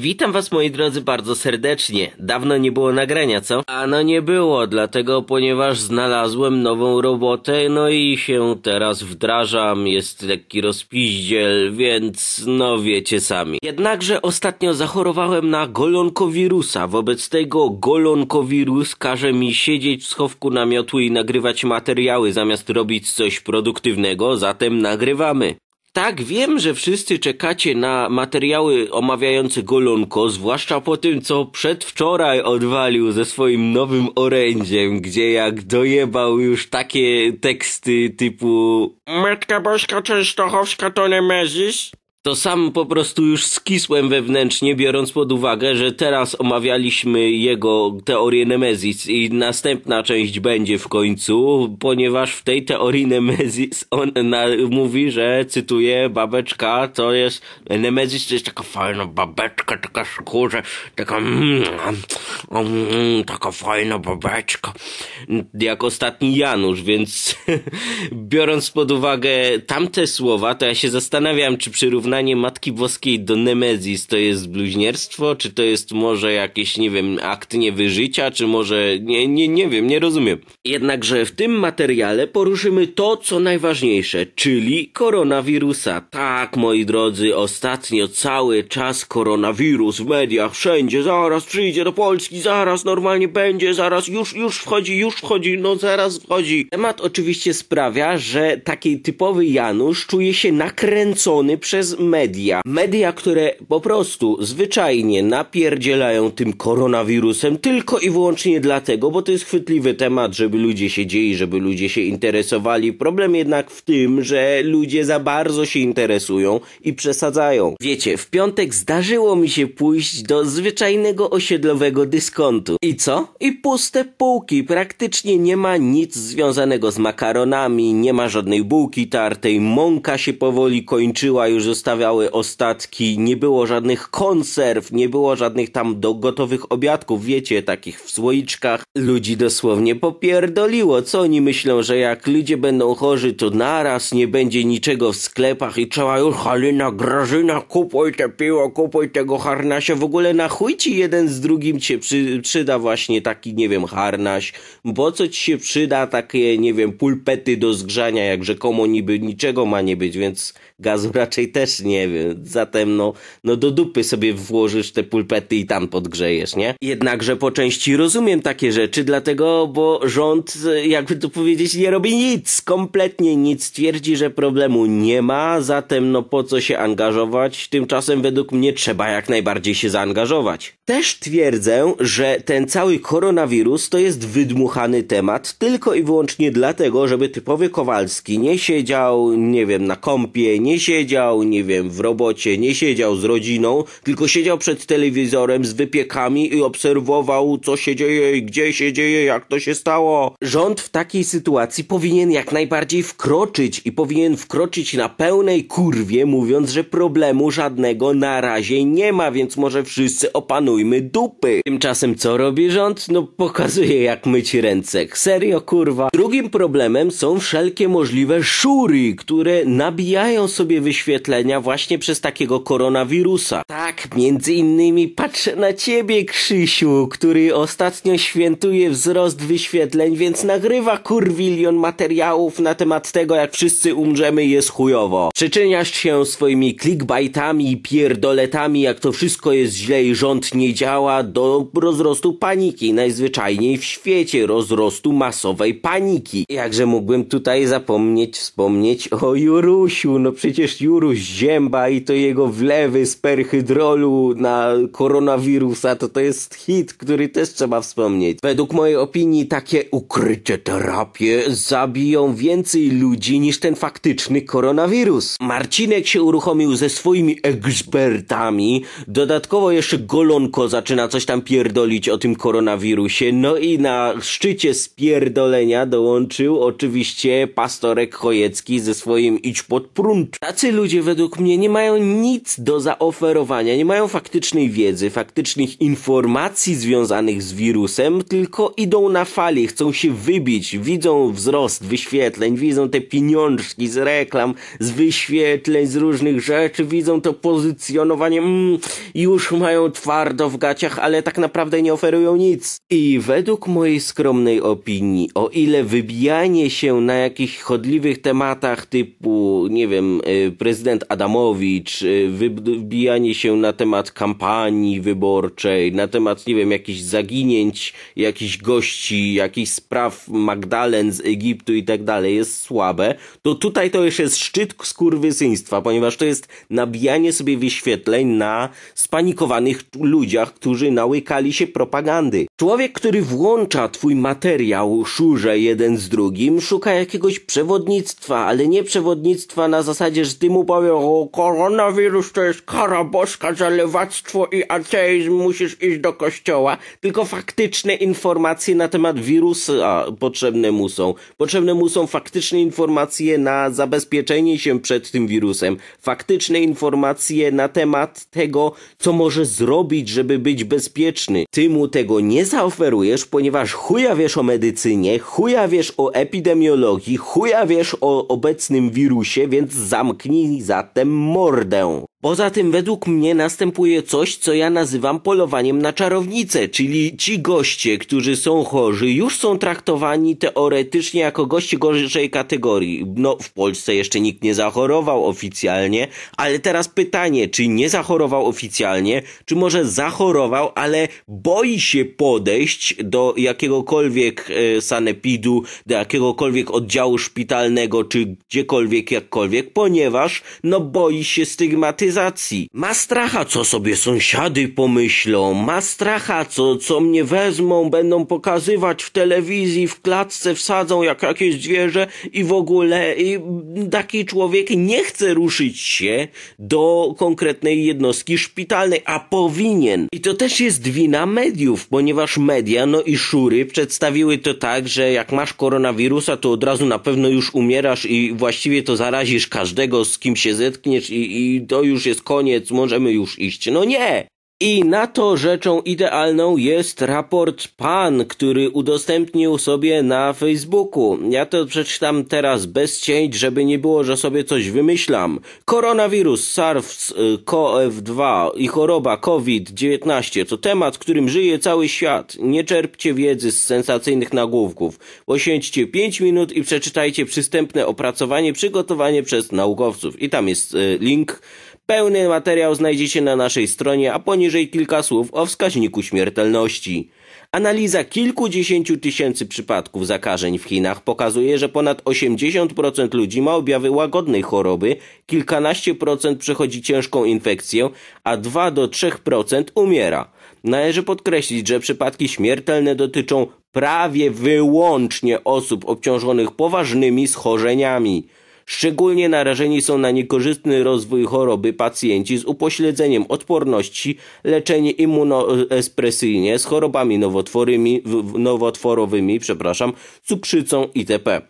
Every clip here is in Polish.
Witam was moi drodzy bardzo serdecznie. Dawno nie było nagrania, co? Ano nie było, dlatego ponieważ znalazłem nową robotę, no i się teraz wdrażam, jest lekki rozpiździel, więc no wiecie sami. Jednakże ostatnio zachorowałem na golonkowirusa, wobec tego golonkowirus każe mi siedzieć w schowku namiotu i nagrywać materiały zamiast robić coś produktywnego, zatem nagrywamy. Tak, wiem, że wszyscy czekacie na materiały omawiające Golonko, zwłaszcza po tym, co przedwczoraj odwalił ze swoim nowym orędziem, gdzie jak dojebał już takie teksty typu Matka Boska Częstochowska to Nemezis, to sam po prostu już skisłem wewnętrznie, biorąc pod uwagę, że teraz omawialiśmy jego teorię Nemezis i następna część będzie w końcu, ponieważ w tej teorii Nemezis on na, mówi, że cytuję, babeczka to jest, Nemezis to jest taka fajna babeczka, taka skórze, taka mm, mm, mm taka fajna babeczka, jak ostatni Janusz, więc biorąc pod uwagę tamte słowa, to ja się zastanawiam, czy przyrównać porównanie Matki Boskiej do Nemezis to jest bluźnierstwo? Czy to jest może jakiś, nie wiem, akt niewyżycia? Czy może... Nie, nie, nie wiem, nie rozumiem. Jednakże w tym materiale poruszymy to, co najważniejsze, czyli koronawirusa. Tak, moi drodzy, ostatnio cały czas koronawirus w mediach, wszędzie, zaraz przyjdzie do Polski, zaraz normalnie będzie, zaraz już, już wchodzi, już wchodzi, no zaraz wchodzi. Temat oczywiście sprawia, że taki typowy Janusz czuje się nakręcony przez media. Media, które po prostu zwyczajnie napierdzielają tym koronawirusem tylko i wyłącznie dlatego, bo to jest chwytliwy temat, żeby ludzie się dzieli, żeby ludzie się interesowali. Problem jednak w tym, że ludzie za bardzo się interesują i przesadzają. Wiecie, w piątek zdarzyło mi się pójść do zwyczajnego osiedlowego dyskontu. I co? I puste półki. Praktycznie nie ma nic związanego z makaronami, nie ma żadnej bułki tartej, mąka się powoli kończyła, już została zostawiały ostatki, nie było żadnych konserw, nie było żadnych tam do gotowych obiadków, wiecie, takich w słoiczkach. Ludzi dosłownie popierdoliło, co oni myślą, że jak ludzie będą chorzy, to naraz nie będzie niczego w sklepach i trzeba już Halina, Grażyna, kupuj te piwo, kupuj tego harnasia, w ogóle na chuj ci jeden z drugim cię przy, przyda właśnie taki, nie wiem, harnaś, bo co ci się przyda takie, nie wiem, pulpety do zgrzania, jak rzekomo niby niczego ma nie być, więc gazu raczej też nie wiem. Zatem no, no do dupy sobie włożysz te pulpety i tam podgrzejesz, nie? Jednakże po części rozumiem takie rzeczy, dlatego, bo rząd, e, jakby to powiedzieć, nie robi nic, kompletnie nic. Twierdzi, że problemu nie ma, zatem no po co się angażować? Tymczasem według mnie trzeba jak najbardziej się zaangażować. Też twierdzę, że ten cały koronawirus to jest wydmuchany temat tylko i wyłącznie dlatego, żeby typowy Kowalski nie siedział, nie wiem, na kąpie, nie siedział, nie wiem, wiem, w robocie, nie siedział z rodziną, tylko siedział przed telewizorem z wypiekami i obserwował, co się dzieje i gdzie się dzieje, jak to się stało. Rząd w takiej sytuacji powinien jak najbardziej wkroczyć i powinien wkroczyć na pełnej kurwie, mówiąc, że problemu żadnego na razie nie ma, więc może wszyscy opanujmy dupy. Tymczasem co robi rząd? No pokazuje jak myć ręce. Serio kurwa. Drugim problemem są wszelkie możliwe szury, które nabijają sobie wyświetlenia właśnie przez takiego koronawirusa. Tak, między innymi patrzę na ciebie, Krzysiu, który ostatnio świętuje wzrost wyświetleń, więc nagrywa kurwilion materiałów na temat tego, jak wszyscy umrzemy jest chujowo. Przyczyniasz się swoimi clickbaitami i pierdoletami, jak to wszystko jest źle i rząd nie działa, do rozrostu paniki, najzwyczajniej w świecie, rozrostu masowej paniki. Jakże mógłbym tutaj zapomnieć wspomnieć o Jurusiu, no przecież Juruś i to jego wlewy z perhydrolu na koronawirusa, to to jest hit, który też trzeba wspomnieć. Według mojej opinii takie ukryte terapie zabiją więcej ludzi niż ten faktyczny koronawirus. Marcinek się uruchomił ze swoimi ekspertami, dodatkowo jeszcze Golonko zaczyna coś tam pierdolić o tym koronawirusie, no i na szczycie spierdolenia dołączył oczywiście pastorek Chojecki ze swoim idź pod prąd. Tacy ludzie według mnie nie mają nic do zaoferowania, nie mają faktycznej wiedzy, faktycznych informacji związanych z wirusem, tylko idą na fali, chcą się wybić, widzą wzrost wyświetleń, widzą te pieniążki z reklam, z wyświetleń, z różnych rzeczy, widzą to pozycjonowanie, mm, już mają twardo w gaciach, ale tak naprawdę nie oferują nic. I według mojej skromnej opinii, o ile wybijanie się na jakichś chodliwych tematach typu, nie wiem, y, prezydent Adam Adamowicz, y, wybijanie się na temat kampanii wyborczej, na temat, nie wiem, jakichś zaginięć, jakichś gości, jakichś spraw Magdalen z Egiptu i tak dalej jest słabe, to tutaj to już jest szczyt skurwysyństwa, ponieważ to jest nabijanie sobie wyświetleń na spanikowanych ludziach, którzy nałykali się propagandy. Człowiek, który włącza twój materiał, szurze jeden z drugim, szuka jakiegoś przewodnictwa, ale nie przewodnictwa na zasadzie, że ty mu powiem, o, koronawirus to jest kara boska za lewactwo i ateizm, musisz iść do kościoła. Tylko faktyczne informacje na temat wirusa potrzebne mu są. Potrzebne mu są faktyczne informacje na zabezpieczenie się przed tym wirusem. Faktyczne informacje na temat tego, co może zrobić, żeby być bezpieczny. Ty mu tego nie zaoferujesz, ponieważ chuja wiesz o medycynie, chuja wiesz o epidemiologii, chuja wiesz o obecnym wirusie, więc zamknij za te mordam Poza tym według mnie następuje coś, co ja nazywam polowaniem na czarownicę, czyli ci goście, którzy są chorzy, już są traktowani teoretycznie jako goście gorszej kategorii. No, w Polsce jeszcze nikt nie zachorował oficjalnie, ale teraz pytanie, czy nie zachorował oficjalnie, czy może zachorował, ale boi się podejść do jakiegokolwiek e, sanepidu, do jakiegokolwiek oddziału szpitalnego, czy gdziekolwiek, jakkolwiek, ponieważ, no, boi się stygmatyzacji ma stracha, co sobie sąsiady pomyślą, ma stracha, co, co mnie wezmą, będą pokazywać w telewizji, w klatce wsadzą jak jakieś zwierzę i w ogóle i taki człowiek nie chce ruszyć się do konkretnej jednostki szpitalnej, a powinien. I to też jest wina mediów, ponieważ media, no i szury przedstawiły to tak, że jak masz koronawirusa, to od razu na pewno już umierasz i właściwie to zarazisz każdego, z kim się zetkniesz i, i to już już jest koniec, możemy już iść. No nie! I na to rzeczą idealną jest raport PAN, który udostępnił sobie na Facebooku. Ja to przeczytam teraz bez cięć, żeby nie było, że sobie coś wymyślam. Koronawirus, SARS-CoV-2 y, i choroba COVID-19 to temat, którym żyje cały świat. Nie czerpcie wiedzy z sensacyjnych nagłówków. Poświęćcie 5 minut i przeczytajcie przystępne opracowanie przygotowane przez naukowców. I tam jest y, link Pełny materiał znajdziecie na naszej stronie, a poniżej kilka słów o wskaźniku śmiertelności. Analiza kilkudziesięciu tysięcy przypadków zakażeń w Chinach pokazuje, że ponad 80% ludzi ma objawy łagodnej choroby, kilkanaście procent przechodzi ciężką infekcję, a 2 do 3% umiera. Należy podkreślić, że przypadki śmiertelne dotyczą prawie wyłącznie osób obciążonych poważnymi schorzeniami. Szczególnie narażeni są na niekorzystny rozwój choroby pacjenci z upośledzeniem odporności, leczenie immunoespresyjne z chorobami nowotworowymi, przepraszam, cukrzycą itp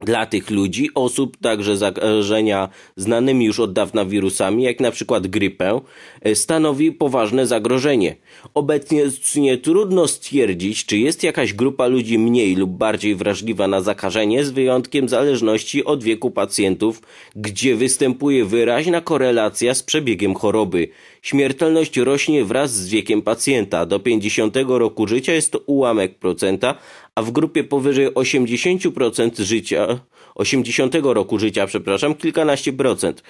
dla tych ludzi, osób także zakażenia znanymi już od dawna wirusami, jak na przykład grypę, e, stanowi poważne zagrożenie. Obecnie trudno stwierdzić, czy jest jakaś grupa ludzi mniej lub bardziej wrażliwa na zakażenie, z wyjątkiem zależności od wieku pacjentów, gdzie występuje wyraźna korelacja z przebiegiem choroby. Śmiertelność rośnie wraz z wiekiem pacjenta. Do 50 roku życia jest to ułamek procenta, a w grupie powyżej 80% życia, 80 roku życia, przepraszam, kilkanaście procent.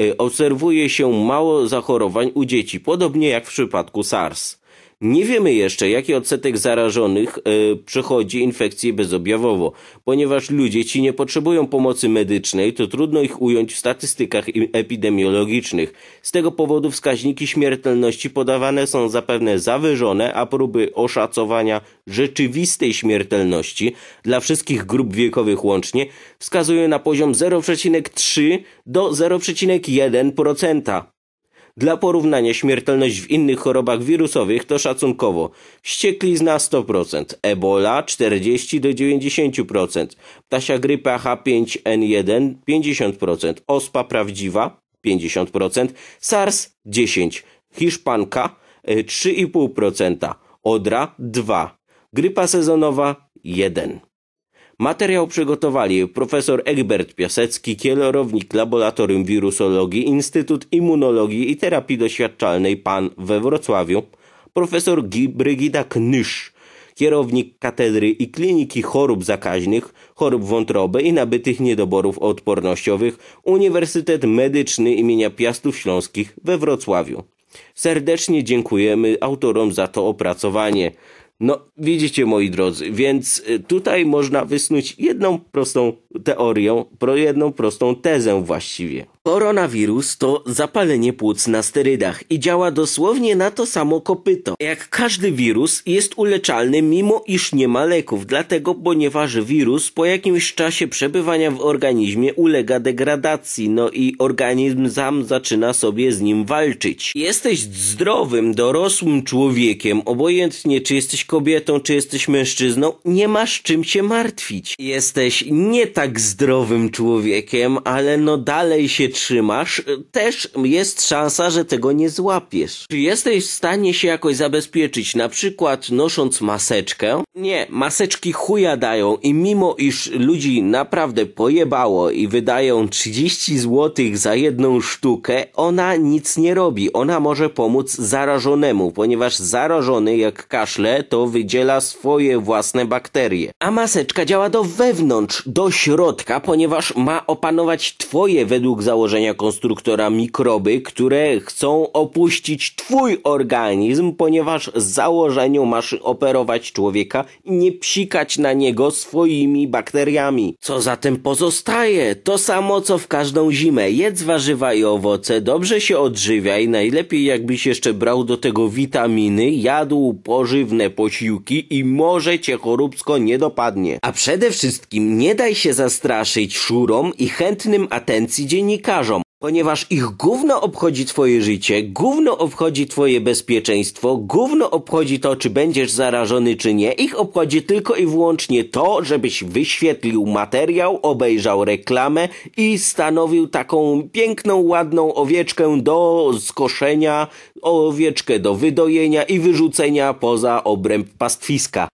Y, obserwuje się mało zachorowań u dzieci, podobnie jak w przypadku SARS. Nie wiemy jeszcze, jaki odsetek zarażonych y, e, przechodzi infekcję bezobjawowo. Ponieważ ludzie ci nie potrzebują pomocy medycznej, to trudno ich ująć w statystykach epidemiologicznych. Z tego powodu wskaźniki śmiertelności podawane są zapewne zawyżone, a próby oszacowania rzeczywistej śmiertelności dla wszystkich grup wiekowych łącznie wskazują na poziom 0,3 do 0,1%. Dla porównania śmiertelność w innych chorobach wirusowych to szacunkowo wścieklizna 100%, ebola 40 do 90%, ptasia grypa H5N1 50%, ospa prawdziwa 50%, SARS 10, hiszpanka 3,5%, e, odra 2, grypa sezonowa 1. Materiał przygotowali profesor Egbert Piasecki, kierownik Laboratorium Wirusologii Instytut Immunologii i Terapii Doświadczalnej PAN we Wrocławiu, profesor G. Brygida Knysz, kierownik Katedry i Kliniki Chorób Zakaźnych, Chorób Wątroby i Nabytych Niedoborów Odpornościowych Uniwersytet Medyczny imienia Piastów Śląskich we Wrocławiu. Serdecznie dziękujemy autorom za to opracowanie. No, widzicie, moi drodzy, więc y, tutaj można wysnuć jedną prostą teorię, jedną prostą tezę właściwie. Koronawirus to zapalenie płuc na sterydach i działa dosłownie na to samo kopyto. Jak każdy wirus jest uleczalny mimo iż nie ma leków, dlatego ponieważ wirus po jakimś czasie przebywania w organizmie ulega degradacji, no i organizm sam zaczyna sobie z nim walczyć. Jesteś zdrowym, dorosłym człowiekiem, obojętnie czy jesteś kobietą, czy jesteś mężczyzną, nie masz czym się martwić. Jesteś nie tak zdrowym człowiekiem, ale no dalej się trzymasz, y, też jest szansa, że tego nie złapiesz. Czy jesteś w stanie się jakoś zabezpieczyć, na przykład nosząc maseczkę? Nie, maseczki chuja dają i mimo iż ludzi naprawdę pojebało i wydają 30 zł za jedną sztukę, ona nic nie robi. Ona może pomóc zarażonemu, ponieważ zarażony jak kaszle to wydziela swoje własne bakterie. A maseczka działa do wewnątrz, do środka, ponieważ ma opanować twoje według założenia konstruktora mikroby, które chcą opuścić twój organizm, ponieważ z założeniu masz operować człowieka i nie psikać na niego swoimi bakteriami. Co zatem pozostaje? To samo co w każdą zimę. Jedz warzywa i owoce, dobrze się odżywiaj, najlepiej jakbyś jeszcze brał do tego witaminy, jadł pożywne posiłki i może cię choróbsko nie dopadnie. A przede wszystkim nie daj się zastraszyć szurom i chętnym atencji dziennikarzom. Ponieważ ich gówno obchodzi twoje życie, gówno obchodzi twoje bezpieczeństwo, gówno obchodzi to, czy będziesz zarażony, czy nie. Ich obchodzi tylko i wyłącznie to, żebyś wyświetlił materiał, obejrzał reklamę i stanowił taką piękną, ładną owieczkę do skoszenia, owieczkę do wydojenia i wyrzucenia poza obręb pastwiska.